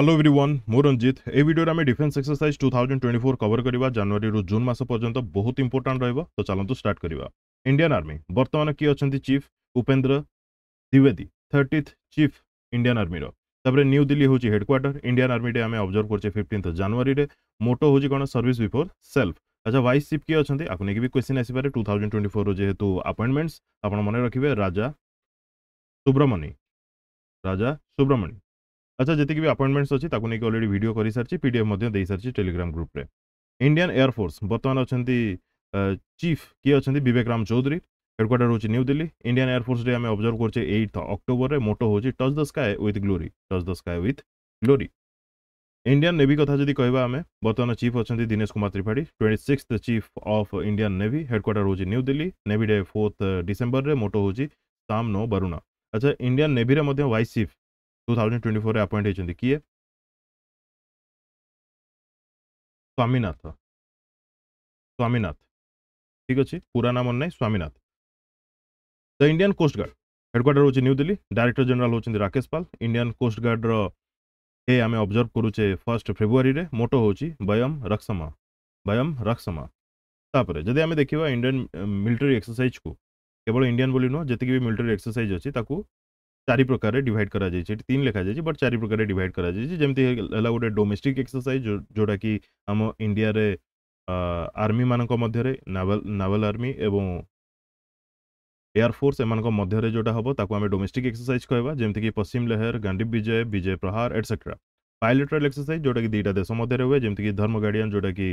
Hello everyone মু রঞ্জিত এই ভিডিওরে আমি defence exercise two thousand twenty four cover করা জানুয়ারি রু জুন মাস পর্যন্ত বহুত ইম্পর্টাট রহব তো চলতু স্টার্ট করা ইন্ডিয়ান আর্মি বর্তমান কি অনেক চিফ উপেন্দ্র দ্বিবেদী থার্টিথ চিফ ইন্ডিয়ান আর্মির তাপরে নিউ দিল্লি হচ্ছে হেডকোয়ার্টার ইন্ডিয়ান আর্মিটি আমি অবজর্ভ করছে ফিফটিন্থ জানুয়ারিরে মোটো হচ্ছে কোণ সর্ভিস বিফোর সেলফ আচ্ছা ভাইস চিফ কি অনেক আপনার বি কোশ্চিন আসিপারে টু থাউজেন্ড টোয়েন্টি ফোর যেহেতু আপয়েন্টমেন্টস আপনার মনে রাখবে রাজা সুব্রমণী রাজা সুব্রমণী अच्छा जितक भी अपॉइंटमेंट्स अच्छी ताकू अलरेडी भिड कर सारी पी डीएफ दे सारी टेलीग्राम ग्रुप रे इंडियन एयरफोर्स बर्तमान अच्छा चीफ किए अच्छे अच्छा राम चौधरी हेडक्वाटर हूँ New Delhi Indian air force day आम अब्जर्व करे एट्थ अक्टोबर में मोटो हूँ touch the sky with glory touch the sky with glory Indian navy कथ जी कह बर्तमान चीफ अच्छे Dinesh Kumar Tripathi twenty six chief of Indian navy headquarter हूँ New Delhi navy day fourth December में मोटो हूँ नो बरुण अच्छा इंडियान नेवी में वाइस चिफ 2024에 ଆପଏଣ୍ଟ ହେଇଛନ୍ତି କିଏ ସ୍ୱାମୀନାଥ ସ୍ୱାମୀନାଥ ଠିକ୍ ଅଛି ପୁରା ନାମ ନାହିଁ Swaminath the Indian coast guard headquarter ହେଉଛି ନ୍ୟୁ ଦିଲ୍ଲୀ ଡାଇରେକ୍ଟର ଜେନେରାଲ୍ ହେଉଛନ୍ତି ରାକେଶ ପାଲ ଇଣ୍ଡିଆନ୍ କୋଷ୍ଟଗାର୍ଡ଼ର ଏ ଆମେ ଅବଜର୍ଭ କରୁଛେ ଫର୍ଷ୍ଟ ଫେବୃଆରୀରେ ମୋଟୋ ହେଉଛି ବୟମ ରକ୍ସମା ବୟମ ରକ୍ସମା ତାପରେ ଯଦି ଆମେ ଦେଖିବା ଇଣ୍ଡିଆନ୍ ମିଲିଟାରୀ ଏକ୍ସରସାଇଜ୍କୁ କେବଳ ଇଣ୍ଡିଆନ୍ ବୋଲି ନୁହଁ ଯେତିକି ବି ମିଲିଟାରୀ ଏକ୍ସରସାଇଜ୍ ଅଛି ତାକୁ चारि प्रकार डिड कर तीन लिखा जाए बट चारि प्रकार डिड कर गोटे डोमेस्टिक एक्सरसाइज जोटा कि आम इंडिया आर्मी मान नावल नावल आर्मी एवं एयरफोर्स एम जो हम डोमेस्टिक एक्सरसाइज कहवा जमीक पश्चिम लहर गांडी विजय विजय प्रहार एटसेट्रा पायलट्रल एक्सरसाइज जोटा कि दुटा देश मेरे हुए जमीक धर्म गार्डियान जोटा कि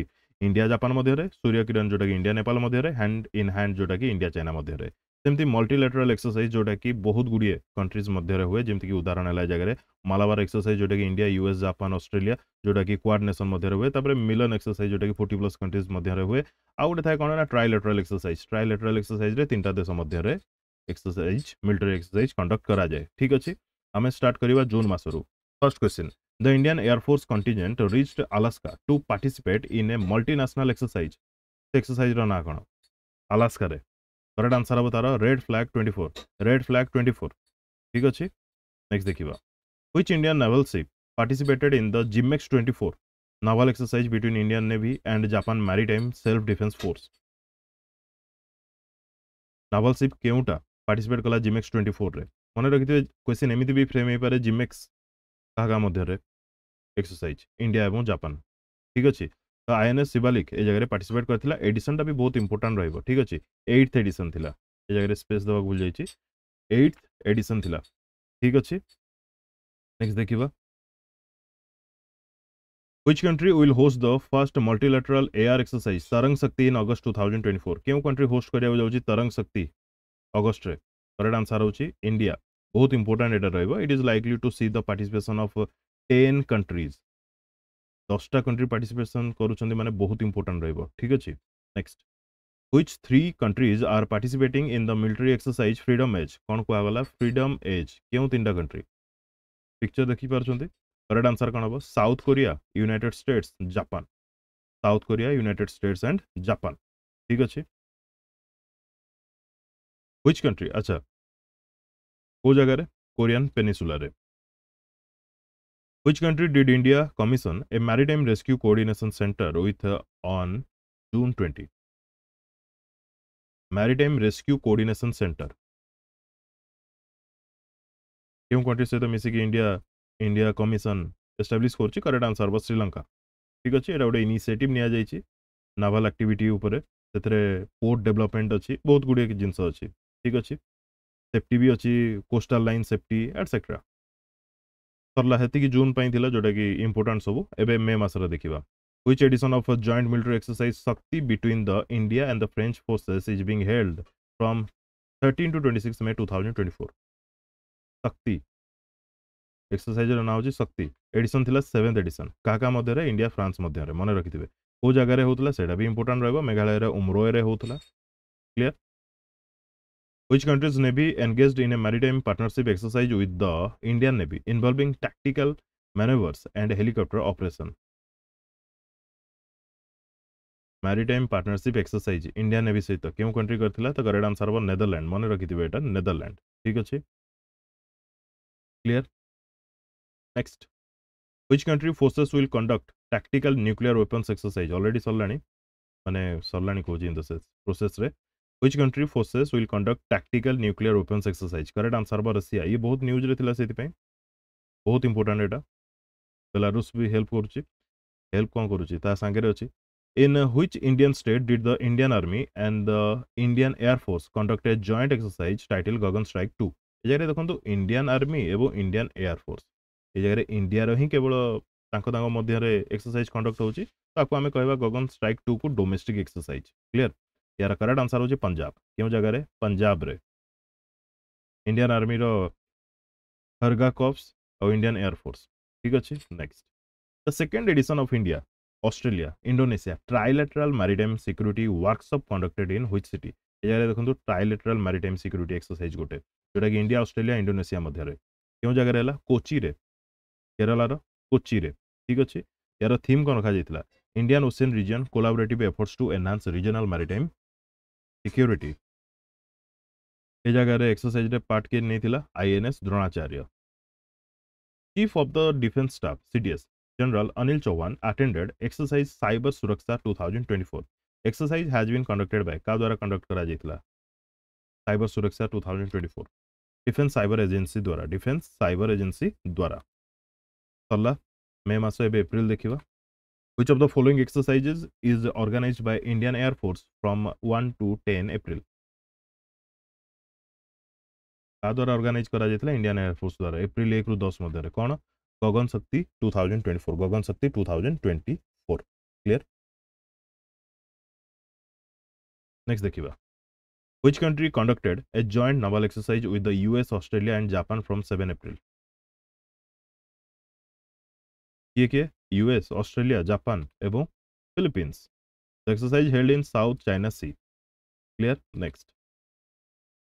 इंडिया जापान सूर्य किरण जोटा कि India Nepal hand in hand जोटा कि इंडिया चाइना सेमती मल्टीलेटराल एक्सरसाइज जोटा कि बहुत गुड़े कंट्रीज मध्य हुए जमीक उदाहरण है जगह मालाबार एक्सरसाइज जोटा कि इंडिया यूएस जापान अस्ट्रेलिया जोटा कि क्वाड नेसन हुए मिलन एक्सरसाइज जोटा कि फोर्टी प्लस कंट्रीज मध्य हुए आउ गए था कौन ना ट्राइलेटराल एक्सरसाइज ट्राइलेटराल एक्सरसाइज तीन टा देश मध्य एक्सरसाइज मिलिटरी एक्सरसाइज कंडक्ट कर जाए ठीक अच्छे आम स्टार्ट करवा जून मसू first question the Indian air force contingent reached Alaska to participate in a multinational exercise exercise रहा कौन आलास्कार करेक्ट आंसर हम तार red flag twenty four red flag twenty four ठीक अच्छे नेक्स्ट देखा which Indian naval ship participated in the JIMEX twenty four naval exercise between Indian navy and Japan maritime self defence force naval ship के participate कला JIMEX twenty four में मन रखिथे question एमती भी frame हो पाए जिमेक्स কাহা एक्सरसाइज इंडिया और जापान ठीक अच्छे ଆଇଏନ୍ଏସ୍ ଶିବାଲିକ୍ ଏ ଜାଗାରେ ପାର୍ଟିସିପେଟ୍ କରିଥିଲା ଏଡିସନ୍ଟା ବି ବହୁତ ଇମ୍ପୋର୍ଟାଣ୍ଟ ରହିବ ଠିକ୍ ଅଛି ଏଇଟ୍ଥ ଏଡିସନ୍ ଥିଲା ଏ ଜାଗାରେ ସ୍ପେସ୍ ଦେବାକୁ ଭୁଲି ଯାଇଛି ଏଇଟ୍ଥ ଏଡିସନ୍ ଥିଲା ଠିକ୍ ଅଛି ନେକ୍ସଟ ଦେଖିବା Which country will host the first multilateral AR exercise Tarang Shakti in August 2024 কেউ country host କରିବାକୁ ଯାଉଛି Tarang Shakti August ରେ correct answer ହେଉଛି India ବହୁତ important এটা ରହିବ it is likely to see the participation of 10 countries দশটা country participation করুଛନ୍ତି মানে ବହୁତ ଇମ୍ପୋର୍ଟାଣ୍ଟ ରହିବ ଠିକ୍ ଅଛି next which three countries are participating in the military exercise Freedom Edge କ'ଣ କୁହାଗଲା ଫ୍ରିଡମ୍ ଏଜ୍ କେଉଁ ତିନିଟା କଣ୍ଟ୍ରି ପିକ୍ଚର ଦେଖିପାରୁଛନ୍ତି କରେକ୍ଟ ଆନ୍ସର୍ କ'ଣ ହେବ South Korea United States Japan South Korea United States and Japan ଠିକ୍ ଅଛି ହ୍ୱିଚ୍ କଣ୍ଟ୍ରି ଆଚ୍ଛା କେଉଁ ଜାଗାରେ କୋରିଆନ୍ ପେନିସୁଲାରେ Which country did India commission a maritime rescue coordination center with uh, on June 20? Maritime Rescue Coordination Center. क्यों country सहित मिसिकी India India commission establish कर correct answer हम श्रीलंका ठीक अच्छे यहाँ गोटे इनिशिएटिव नि नाभाल आक्टिविटी से पोर्ट डेवलपमेंट अच्छी बहुत गुड़िया जिनस अच्छी ठीक अच्छे सेफ्टी भी अच्छी कोस्टाल लाइन सेफ्टी एटसेट्रा सरला जून थिला जोटा कि इंपोर्टां सब एवं मे मस रखा हुई edition of joint military exercise Shakti between the India and the French forces is being held from thirteen to twenty six May two thousand twenty four Shakti exercise नाम हो शक्ति एडिशन थी सेवेन्थ एडिशन क्या क्या मध्य इंडिया फ्रांस मन रखिथे कौ जगह होता है सैटा भी इंपोर्टां रेगालय उम्रोए होता clear which country's navy engaged in a maritime partnership exercise with the Indian Navy involving tactical maneuvers and helicopter operation. Maritime partnership exercise India navy सहित क्यों कंट्री करता तो करेक्ट आंसर हम नेदरलैंड मन रखि यहाँ नेदरलैंड ठीक अच्छे clear next which country forces will conduct tactical nuclear weapons exercise already sarlani mane sarlani kochi in the process re which country forces will conduct tactical nuclear weapons exercise correct answer ବା Russia ଇଏ ବହୁତ ନ୍ୟୁଜରେ ଥିଲା ସେଥିପାଇଁ ବହୁତ important ଏଇଟା Belarus ବି help କରୁଛି ହେଲ୍ପ କ'ଣ କରୁଛି ତା ସାଙ୍ଗରେ ଅଛି in which Indian state did the Indian army and the Indian air force conduct a joint exercise title Gagan strike two ଏ ଜାଗାରେ ଦେଖନ୍ତୁ ଇଣ୍ଡିଆନ୍ ଆର୍ମି ଏବଂ ଇଣ୍ଡିଆନ୍ ଏୟାର ଫୋର୍ସ ଏ ଜାଗାରେ ଇଣ୍ଡିଆର ହିଁ କେବଳ ତାଙ୍କ ତାଙ୍କ ମଧ୍ୟରେ ଏକ୍ସରସାଇଜ୍ କଣ୍ଡକ୍ଟ ହେଉଛି ତାକୁ ଆମେ କହିବା ଗଗନ ଷ୍ଟ୍ରାଇକ୍ ଟୁକୁ ଡୋମେଷ୍ଟିକ୍ ଏକ୍ସରସାଇଜ୍ କ୍ଲିଅର୍ ଏହାର କରେକ୍ଟ ଆନ୍ସର୍ ହେଉଛି ପଞ୍ଜାବ କେଉଁ ଜାଗାରେ ପଞ୍ଜାବରେ ଇଣ୍ଡିଆନ୍ ଆର୍ମିର ହର୍ଗା କପ୍ସ ଆଉ ଇଣ୍ଡିଆନ୍ ଏୟାରଫୋର୍ସ ଠିକ୍ ଅଛି next the second edition of India Australia Indonesia trilateral maritime security workshop conducted in which city ଏ ଜାଗାରେ ଦେଖନ୍ତୁ ଟ୍ରାଇଲାଟେରାଲ୍ ମାରିଟାଇମ୍ ସିକ୍ୟୁରିଟି ଏକ୍ସରସାଇଜ୍ ଗୋଟେ ଯେଉଁଟାକି ଇଣ୍ଡିଆ ଅଷ୍ଟ୍ରେଲିଆ ଇଣ୍ଡୋନେସିଆ ମଧ୍ୟରେ କେଉଁ ଜାଗାରେ ହେଲା କୋଚିରେ କେରଳାର କୋଚିରେ ଠିକ୍ ଅଛି ଏହାର ଥିମ୍ କ'ଣ ରଖାଯାଇଥିଲା Indian Ocean region collaborative efforts to enhance regional maritime security ये जगह एक्सरसाइज पार्ट किए नहीं INS Dronacharya chief of the defence staff CDS general Anil Chauhan attended exercise cyber Suraksha 2024 exercise has been conducted by का द्वारा कंडक्ट करा जाइला cyber Suraksha 2024 thousand defence cyber agency द्वारा defence cyber agency द्वारा सरला मे मस एप्रिल देखा Which of the following exercises is organized by Indian Air Force from 1 to 10 April? ତା ଦ୍ୱାରା ଅର୍ଗାନାଇଜ୍ କରାଯାଇଥିଲା ଇଣ୍ଡିଆନ୍ ଏୟାରଫୋର୍ସ ଦ୍ୱାରା ଏପ୍ରିଲ ଏକରୁ ଦଶ ମଧ୍ୟରେ କ'ଣ Gagan Shakti two thousand twenty four Gagan Shakti two thousand twenty four clear next ଦେଖିବା which country conducted a joint naval exercise with the US, Australia and Japan from 7 April? ये के यूएस ऑस्ट्रेलिया जापान एवं Philippines exercise held in South China Sea clear next next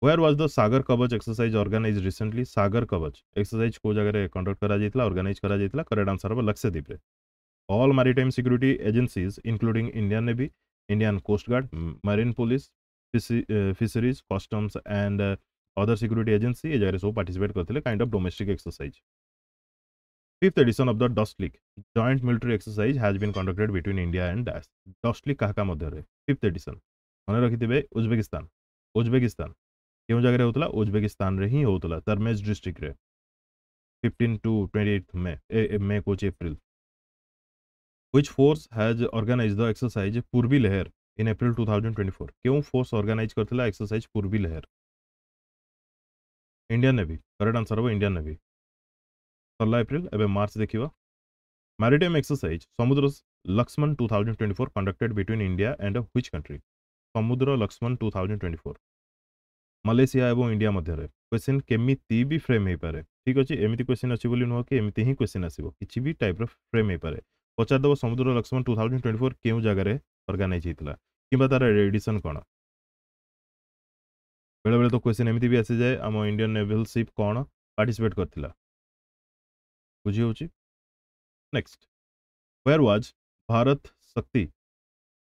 where was the Sagar Kavach exercise organize recently Sagar Kavach exercise को जगह conduct कराइला organize correct answer हम Lakshadweep all maritime security agencies including Indian navy Indian coast guard marine police fisheries customs and other security agency जगह सब participate करते kind of domestic exercise fifth edition of the dust league joint military exercise has been conducted between India and dash Dustlik क्या मध्य fifth edition मन थे Uzbekistan Uzbekistan क्यों जगह होता उज्बेकिस्तान रे ही होता तरमेज डिस्ट्रिक्ट रे फिफ्टीन टू ट्वेंटी मे मे कोच एप्रिल which force has organized the exercise Purvi Lahar thousand twenty four क्यों फोर्स ऑर्गेनाइज करथिला exercise Purvi Lahar Indian navy correct answer हो इंडियन नेवी ଷୋହଳ ଏପ୍ରିଲ ଏବେ ମାର୍ଚ୍ଚ ଦେଖିବା maritime exercise Samudra Laksamana two thousand twenty four conducted between India and which country Samudra Laksamana two thousand twenty four Malaysia ଏବଂ India ମଧ୍ୟରେ କ୍ୱେଶ୍ଚିନ୍ କେମିତି ବି ଫ୍ରେମ୍ ହେଇପାରେ ଠିକ୍ ଅଛି ଏମିତି କ୍ୱେଶ୍ଚିନ୍ ଅଛି ବୋଲି ନୁହଁ କି ଏମିତି ହିଁ କ୍ୱେଶ୍ଚିନ୍ ଆସିବ କିଛି ବି ଟାଇପ୍ର ଫ୍ରେମ୍ ହେଇପାରେ ପଚାରିଦେବ Samudra Laksamana two thousand twenty four କେଉଁ ଜାଗାରେ ଅର୍ଗାନାଇଜ୍ ହେଇଥିଲା କିମ୍ବା ତା'ର ଏଡ଼ିସନ୍ କ'ଣ ବେଳେବେଳେ ତ କ୍ୱେଶ୍ଚିନ୍ ଏମିତି ବି ଆସିଯାଏ ଆମ ଇଣ୍ଡିଆନ୍ ନେଭିଲ୍ ସିପ୍ କ'ଣ ପାର୍ଟିସିପେଟ୍ କରିଥିଲା बुझी हो next where was Bharat Shakti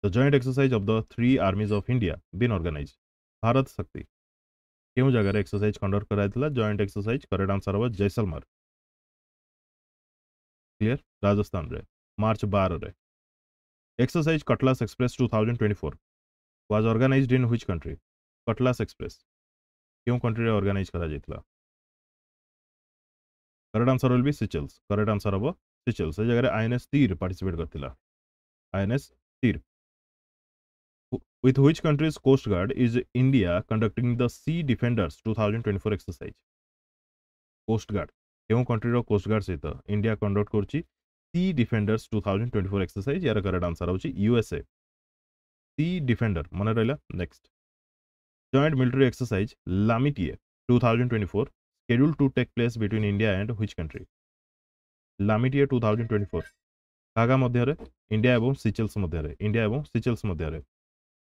the joint exercise of the three armies of India been organize Bharat Shakti क्यों जगह एक्सरसाइज कंडक्ट कर जॉइंट एक्सरसाइज करेक्ट आंसर हम जैसलमर क्लियर राजस्थान रे मार्च बार रे exercise Cutlass Express two thousand twenty four was organize in which country Cutlass Express क्यों country organize करा correct answer will be Seychelles correct answer हम सिचल्स से जगह आईएनएस तीर पार्टिसिपेट करता आईएनएस तीर with which country's coast guard is india conducting the sea defenders 2024 exercise coast guard কেউ কন্ট্রির কোস্ট গার্ড সহিত ইন্ডিয়া কন্ডক্ট করছি sea defenders two thousand twenty four exercise year correct answer হচ্ছে USA sea defender মনে রহলা next joint military exercise Lamitiye two thousand twenty four scheduled to take place between India and which country? Lamit year 2024. କାହା କାହା ମଧ୍ୟରେ India ଏବଂ Seychelles ମଧ୍ୟରେ India ଏବଂ Seychelles ମଧ୍ୟରେ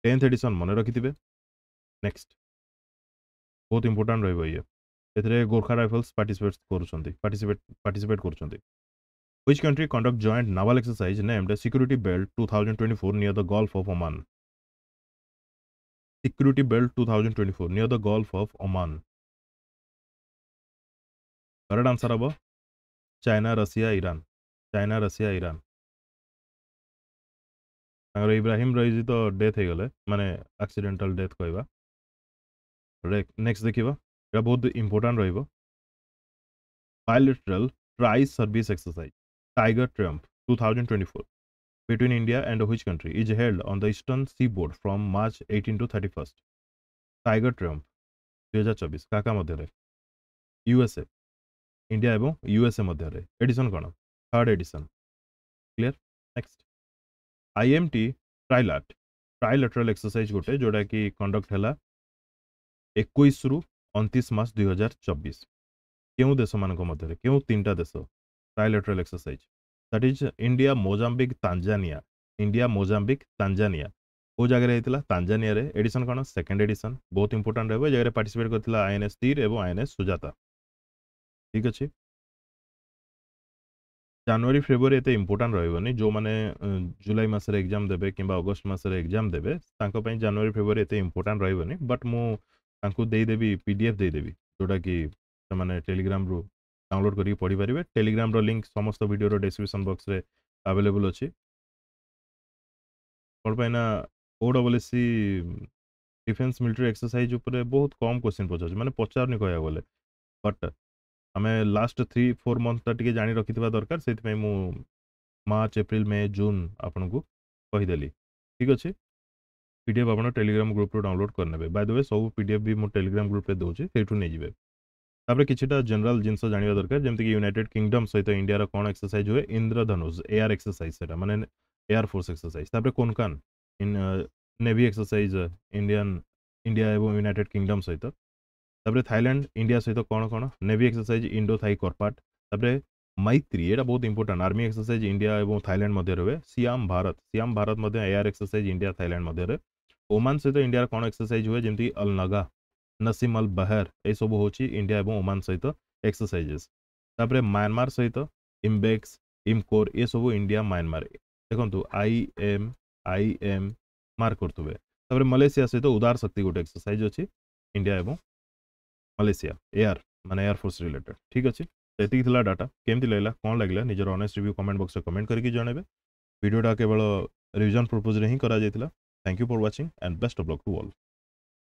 ଟେନ୍ଥ ଏଡ଼ିସନ୍ ମନେ ରଖିଥିବେ ନେକ୍ସଟ ବହୁତ ଇମ୍ପୋର୍ଟାଣ୍ଟ ରହିବ ଇଏ ଏଥିରେ ଗୋର୍ଖା ରାଇଫଲ୍ସ ପାର୍ଟିସିପେଟ୍ କରୁଛନ୍ତି ପାର୍ଟିସିପେଟ୍ ପାର୍ଟିସିପେଟ୍ କରୁଛନ୍ତି which country conduct joint naval exercise named security belt 2024 near the gulf of oman security belt 2024 near the gulf of oman correct answer हम China Russia Iran China Russia Iran Ibrahim रही तो death हो गले माने accidental death कह next देखिए बहुत important रिलेटरल tri service exercise Tiger Triumph 2024 between india and which country is held on the eastern seaboard from march 18 to 31 tiger trump 2024 ka ka madhyare USA India এবং USA ମଧ୍ୟରେ edition କ'ଣ third edition clear next IMT ଟ୍ରାଇଲାଟ୍ trilateral exercise ଗୋଟେ ଯେଉଁଟାକି conduct ହେଲା ଏକୋଇଶରୁ ଅଣତିଶ March ଦୁଇହଜାର ଚବିଶ କେଉଁ ଦେଶମାନଙ୍କ ମଧ୍ୟରେ କେଉଁ ତିନିଟା ଦେଶ trilateral exercise that is India Mozambique Tanzania India Mozambique Tanzania କେଉଁ ଜାଗାରେ ହେଇଥିଲା ତାଞ୍ଜାନିଆରେ ଏଡିସନ୍ କ'ଣ ସେକେଣ୍ଡ ଏଡିସନ୍ ବହୁତ ଇମ୍ପୋର୍ଟାଣ୍ଟ ରହିବ ଏ ଜାଗାରେ ପାର୍ଟିସିପେଟ୍ କରିଥିଲା ଆଇଏନ୍ଏସ୍ ତୀର ଏବଂ ଆଇଏନ୍ଏସ୍ ସୁଜାତା ଠିକ୍ ଅଛି ଜାନୁଆରୀ ଫେବୃଆରୀ ଏତେ ଇମ୍ପୋର୍ଟାଣ୍ଟ ରହିବନି ଯେଉଁମାନେ ଜୁଲାଇ ମାସରେ ଏକ୍ଜାମ୍ ଦେବେ କିମ୍ବା ଅଗଷ୍ଟ ମାସରେ ଏକ୍ଜାମ୍ ଦେବେ ତାଙ୍କ ପାଇଁ ଜାନୁଆରୀ ଫେବୃଆରୀ ଏତେ ଇମ୍ପୋର୍ଟାଣ୍ଟ ରହିବନି ବଟ୍ ମୁଁ ତାଙ୍କୁ ଦେଇଦେବି ପି ଡି ଏଫ୍ ଦେଇଦେବି ଯେଉଁଟାକି ସେମାନେ ଟେଲିଗ୍ରାମରୁ ଡାଉନଲୋଡ଼ କରିକି ପଢ଼ିପାରିବେ ଟେଲିଗ୍ରାମର ଲିଙ୍କ୍ ସମସ୍ତ ଭିଡ଼ିଓର ଡେସ୍କ୍ରିପସନ୍ ବକ୍ସରେ ଆଭେଲେବୁଲ୍ ଅଛି କ'ଣ ପାଇଁ ନା ଓ double AC defence military exercise ଉପରେ ବହୁତ କମ୍ କୋଶ୍ଚିନ୍ ପଚାରୁଛି ମାନେ ପଚାରୁନି କହିବାକୁ ଗଲେ ବଟ୍ ଆମେ ଲାଷ୍ଟ ଥ୍ରୀ ଫୋର୍ ମନ୍ଥଟା ଟିକେ ଜାଣି ରଖିଥିବା ଦରକାର ସେଥିପାଇଁ ମୁଁ ମାର୍ଚ୍ଚ ଏପ୍ରିଲ ମେ ଜୁନ୍ ଆପଣଙ୍କୁ କହିଦେଲି ଠିକ୍ ଅଛି ପି ଡି ଏଫ୍ ଆପଣ ଟେଲିଗ୍ରାମ ଗ୍ରୁପରୁ ଡାଉନଲୋଡ଼ କରିନେବେ ବାଇ ଦ ୱେ ସବୁ ପି ଡି ଏଫ୍ ବି ମୁଁ ଟେଲିଗ୍ରାମ ଗ୍ରୁପରେ ଦେଉଛି ସେଇଠୁ ନେଇଯିବେ ତାପରେ କିଛିଟା ଜେନେରାଲ ଜିନିଷ ଜାଣିବା ଦରକାର ଯେମିତିକି ୟୁନାଇଟେଡ୍ କିଙ୍ଗଡମ୍ ସହିତ ଇଣ୍ଡିଆର କ'ଣ ଏକ୍ସରସାଇଜ୍ ହୁଏ ଇନ୍ଦ୍ରଧନୁଷ ଏୟାର ଏକ୍ସରସାଇଜ୍ ସେଇଟା ମାନେ ଏୟାର ଫୋର୍ସ ଏକ୍ସରସାଇଜ୍ ତାପରେ Konkan navy exercise Indian India ଏବଂ ୟୁନାଇଟେଡ୍ କିଙ୍ଗଡମ୍ ସହିତ तापर थाइलैंड इंडिया सहित कौन कौन navy exercise Indo Thai CORPAT तापर मैत्री एटा बहुत इंपोर्टां आर्मी एक्सरसाइज इंडिया और थाइलैंड मध्य Siam Bharat Siam Bharat air exercise India Thailand मध्य ओमान सहित इंडिया कौन एक्सरसाइज हुए जमी अल नगा नसीम अल बहर सब हूँ इंडिया और ओमान सहित एक्सरसाइजेस तापर म्यांमार सहित इम्बेक्स इमकोर ये सब इंडिया म्यांमार देखु I M I M mark करेंगे मलेसिया सहित उदार शक्ति गोटे एक्सरसाइज अच्छी इंडिया और मलेसिया एयर मैंने एयरफोर्स रिलेटेड ठीक अच्छे तो ये थी डाटा केमती लगेगा कौन लगे निजर अनेस्ट रिव्यू कमेंट बक्स में कमेंट करके जनवे भिडियोटा केवल रिविजन प्रपोज में thank you for watching and best of luck to all